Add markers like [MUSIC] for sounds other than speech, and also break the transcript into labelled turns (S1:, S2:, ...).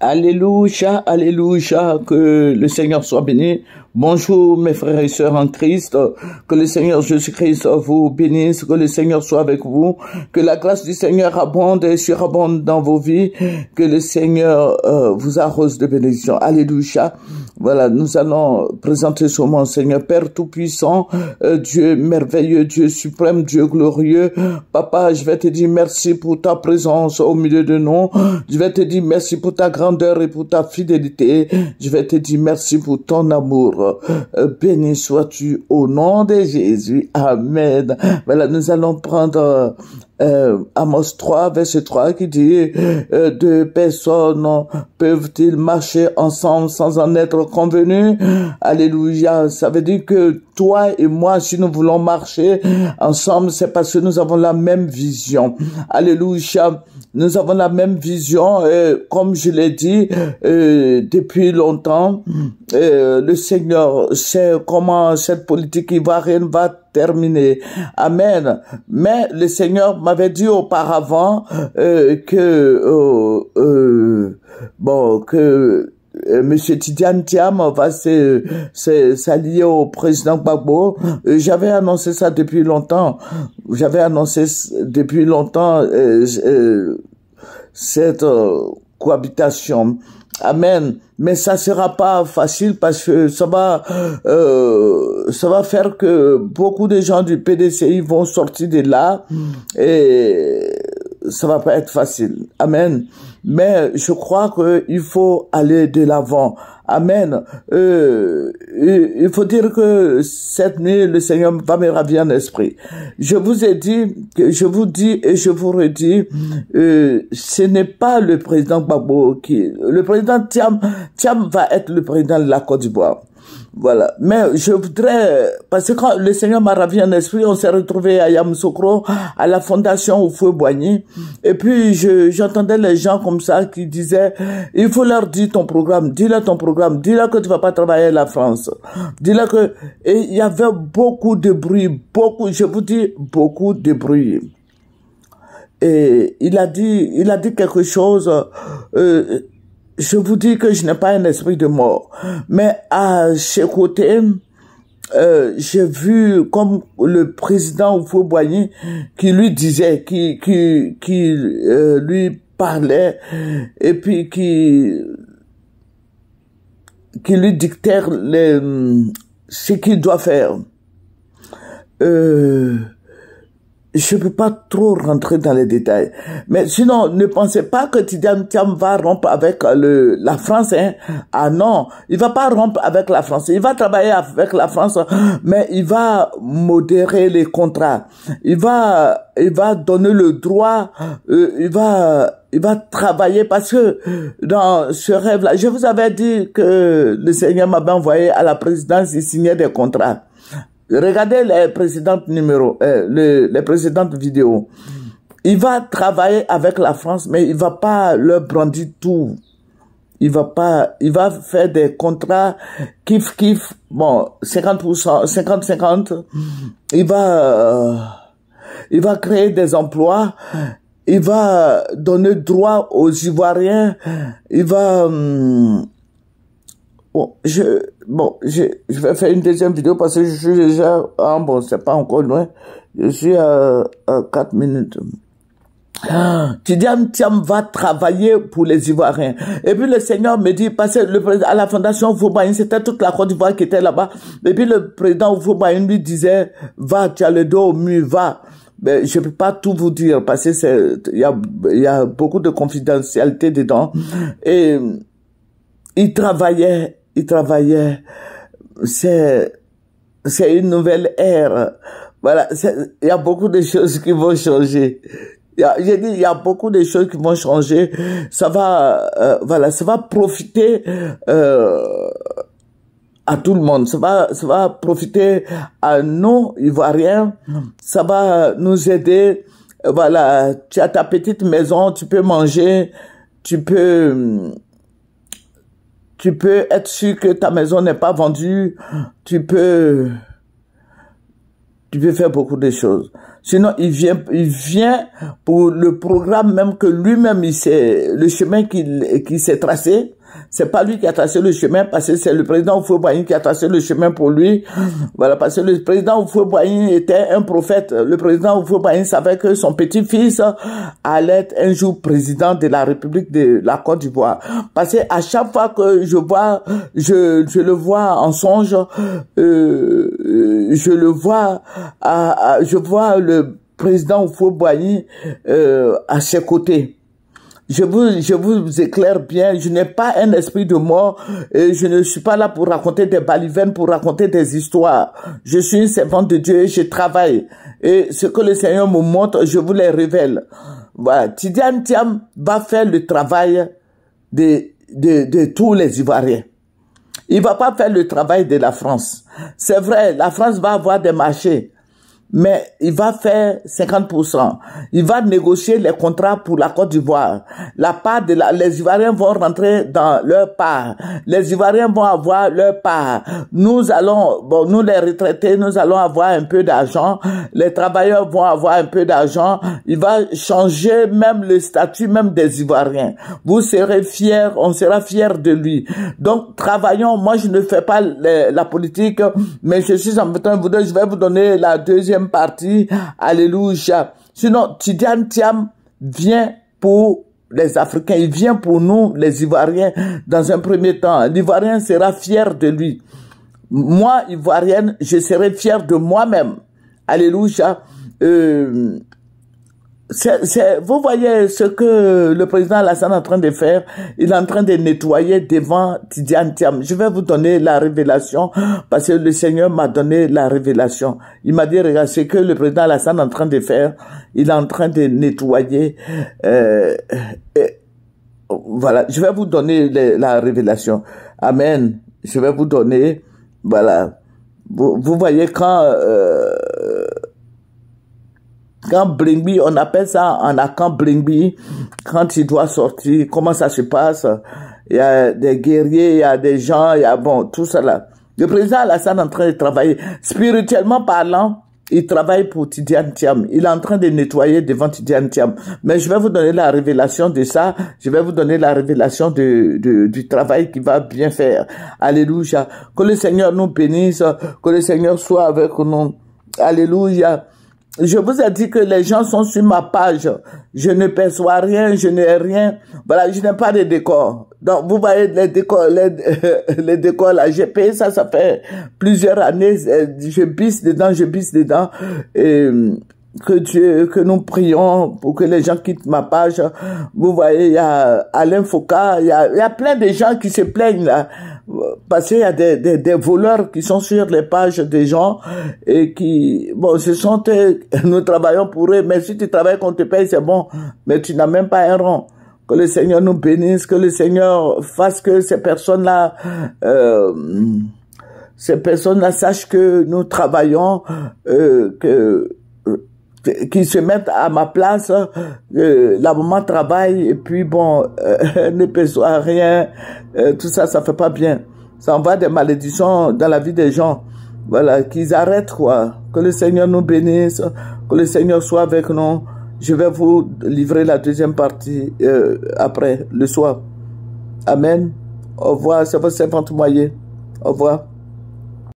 S1: Alléluia, Alléluia, que le Seigneur soit béni. Bonjour mes frères et sœurs en Christ, que le Seigneur Jésus-Christ vous bénisse, que le Seigneur soit avec vous, que la grâce du Seigneur abonde et surabonde dans vos vies, que le Seigneur euh, vous arrose de bénédictions. Alléluia. Voilà, nous allons présenter ce moment, Seigneur Père Tout-Puissant, euh, Dieu merveilleux, Dieu suprême, Dieu glorieux. Papa, je vais te dire merci pour ta présence au milieu de nous. Je vais te dire merci pour ta grâce et pour ta fidélité. Je vais te dire merci pour ton amour. Euh, béni sois-tu au nom de Jésus. Amen. Voilà, nous allons prendre euh, euh, Amos 3, verset 3 qui dit euh, Deux personnes peuvent-ils marcher ensemble sans en être convenus Alléluia. Ça veut dire que toi et moi, si nous voulons marcher ensemble, c'est parce que nous avons la même vision. Alléluia. Nous avons la même vision, et, euh, comme je l'ai dit euh, depuis longtemps. Euh, le Seigneur sait comment cette politique ivoirienne va terminer. Amen. Mais le Seigneur m'avait dit auparavant euh, que euh, euh, bon que Monsieur Tidiane Tiam va s'allier au président Gbagbo. J'avais annoncé ça depuis longtemps. J'avais annoncé depuis longtemps cette cohabitation. Amen. Mais ça sera pas facile parce que ça va, euh, ça va faire que beaucoup de gens du PDCI vont sortir de là et ça va pas être facile. Amen. Mais je crois que il faut aller de l'avant. Amen. Euh, euh il faut dire que cette nuit, le Seigneur va me ravir en esprit. Je vous ai dit, je vous dis et je vous redis, euh, ce n'est pas le président Babo qui... Le président Tiam, Tiam va être le président de la Côte d'Ivoire. Voilà. Mais je voudrais, parce que quand le Seigneur m'a ravi en esprit, on s'est retrouvé à Yamoussoukro, à la fondation au feu Boigny. Et puis, j'entendais les gens comme ça qui disaient, il faut leur dire ton programme, dis-leur ton programme, dis-leur que tu vas pas travailler la France. Dis-leur que, et il y avait beaucoup de bruit, beaucoup, je vous dis, beaucoup de bruit. Et il a dit, il a dit quelque chose, euh, je vous dis que je n'ai pas un esprit de mort. Mais à ce côté, euh, j'ai vu comme le président Fauboigny qui lui disait, qui, qui, qui euh, lui parlait et puis qui, qui lui dictait les, ce qu'il doit faire. Euh, je peux pas trop rentrer dans les détails. Mais sinon, ne pensez pas que Tidiane Thiam va rompre avec euh, le, la France. Hein. Ah non, il va pas rompre avec la France. Il va travailler avec la France, mais il va modérer les contrats. Il va, il va donner le droit. Euh, il va il va travailler parce que dans ce rêve-là, je vous avais dit que le Seigneur m'avait envoyé à la présidence, il signait des contrats. Regardez les précédentes numéro, euh, les, les vidéos. Il va travailler avec la France, mais il va pas leur brandir tout. Il va pas, il va faire des contrats kiff kiff, bon, 50%, 50-50. Il va, euh, il va créer des emplois. Il va donner droit aux Ivoiriens. Il va, hum, Bon, je, bon, je, je, vais faire une deuxième vidéo parce que je suis déjà, ah, bon, c'est pas encore loin. Je suis à, 4 minutes. Ah, Tidiam Tiam va travailler pour les Ivoiriens. Et puis le Seigneur me dit, parce que le, à la fondation Foubaïn, c'était toute la Côte d'Ivoire qui était là-bas. Et puis le président Foubaïn lui disait, va, tu as le dos au mur, va. Mais je peux pas tout vous dire parce que c'est, il y a, y a beaucoup de confidentialité dedans. Et il travaillait travaillait C'est, c'est une nouvelle ère. Voilà, il y a beaucoup de choses qui vont changer. J'ai dit, il y a beaucoup de choses qui vont changer. Ça va, euh, voilà, ça va profiter euh, à tout le monde. Ça va, ça va profiter à nous, Ivoiriens. Ça va nous aider. Voilà, tu as ta petite maison, tu peux manger, tu peux tu peux être sûr que ta maison n'est pas vendue. Tu peux tu peux faire beaucoup de choses. Sinon, il vient, il vient pour le programme même que lui-même, il sait, le chemin qu'il qui s'est tracé. C'est pas lui qui a tracé le chemin parce que c'est le président Boyin qui a tracé le chemin pour lui. Voilà, parce que le président Boyin était un prophète. Le président Oufoubaïn savait que son petit-fils allait être un jour président de la République de la Côte d'Ivoire. Parce que à chaque fois que je vois, je, je le vois en songe, euh, euh, je le vois, à, je vois le président Fouboigny euh, à ses côtés. Je vous, je vous éclaire bien, je n'ai pas un esprit de mort et je ne suis pas là pour raconter des balivernes, pour raconter des histoires. Je suis une servante de Dieu et je travaille. Et ce que le Seigneur me montre, je vous les révèle. Voilà. Tidiane Tiam va faire le travail de, de, de tous les Ivoiriens. Il va pas faire le travail de la France. C'est vrai, la France va avoir des marchés, mais il va faire 50%. Il va négocier les contrats pour la Côte d'Ivoire. La part de la, les Ivoiriens vont rentrer dans leur part. Les Ivoiriens vont avoir leur part. Nous allons, bon, nous les retraités, nous allons avoir un peu d'argent. Les travailleurs vont avoir un peu d'argent. Il va changer même le statut même des Ivoiriens. Vous serez fiers, on sera fiers de lui. Donc, travaillons. Moi, je ne fais pas la politique, mais je suis en train de vous dire, je vais vous donner la deuxième partie. Alléluia. Sinon, Tidian Tiam vient pour les Africains, il vient pour nous, les Ivoiriens, dans un premier temps. L'Ivoirien sera fier de lui. Moi, Ivoirienne, je serai fier de moi-même. Alléluia. Euh, vous voyez ce que le président Alassane est en train de faire. Il est en train de nettoyer devant Tidiane Thiam. Je vais vous donner la révélation parce que le Seigneur m'a donné la révélation. Il m'a dit, regarde, ce que le président Alassane est en train de faire, il est en train de nettoyer. Euh, euh voilà, je vais vous donner la révélation. Amen. Je vais vous donner, voilà. Vous, vous voyez quand... Euh, quand Bringby, on appelle ça en quand Bringby, quand il doit sortir, comment ça se passe, il y a des guerriers, il y a des gens, il y a bon, tout cela. Le président Alassane est en train de travailler. Spirituellement parlant, il travaille pour Tidiane Tiam. Il est en train de nettoyer devant Tidiane Tiam. Mais je vais vous donner la révélation de ça. Je vais vous donner la révélation de, du travail qu'il va bien faire. Alléluia. Que le Seigneur nous bénisse. Que le Seigneur soit avec nous. Alléluia. Je vous ai dit que les gens sont sur ma page. Je ne perçois rien, je n'ai rien. Voilà, je n'ai pas de décor. Donc, vous voyez les décors, les, [LAUGHS] les décors là. J'ai payé ça, ça fait plusieurs années. Euh, je bisse dedans, je bisse dedans. Et, que Dieu, que nous prions pour que les gens quittent ma page. Vous voyez, il y a Alain Foucault, il y a, y a plein de gens qui se plaignent là, parce qu'il y a des, des, des, voleurs qui sont sur les pages des gens et qui, bon, se sont [LAUGHS] nous travaillons pour eux, mais si tu travailles qu'on te paye, c'est bon, mais tu n'as même pas un rang. Que le Seigneur nous bénisse, que le Seigneur fasse que ces personnes-là, euh, ces personnes-là sachent que nous travaillons, euh, que qui se mettent à ma place. Euh, la maman travaille et puis bon, euh, [LAUGHS] ne perçoit rien. Euh, tout ça, ça fait pas bien. Ça envoie des malédictions dans la vie des gens. Voilà, qu'ils arrêtent quoi. Que le Seigneur nous bénisse, que le Seigneur soit avec nous. Je vais vous livrer la deuxième partie après, le soir. Amen. Au revoir, c'est votre servante moyen. Au revoir.